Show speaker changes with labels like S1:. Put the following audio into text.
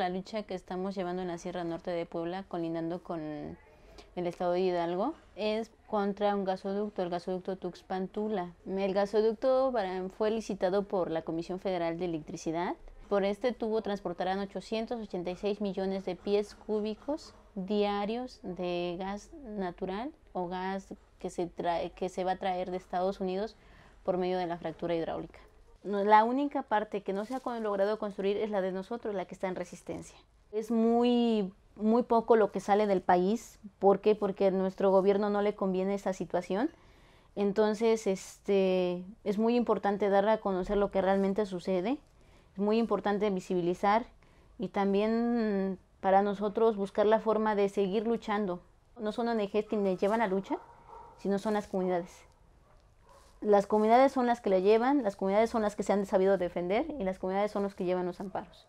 S1: La lucha que estamos llevando en la Sierra Norte de Puebla, colindando con el estado de Hidalgo, es contra un gasoducto, el gasoducto Tuxpantula. El gasoducto fue licitado por la Comisión Federal de Electricidad. Por este tubo transportarán 886 millones de pies cúbicos diarios de gas natural o gas que se, trae, que se va a traer de Estados Unidos por medio de la fractura hidráulica la única parte que no se ha logrado construir es la de nosotros, la que está en resistencia. Es muy, muy poco lo que sale del país. ¿Por qué? Porque a nuestro gobierno no le conviene esa situación. Entonces, este, es muy importante dar a conocer lo que realmente sucede. Es muy importante visibilizar y también para nosotros buscar la forma de seguir luchando. No son ONGs quienes llevan la lucha, sino son las comunidades las comunidades son las que la llevan, las comunidades son las que se han sabido defender y las comunidades son las que llevan los amparos.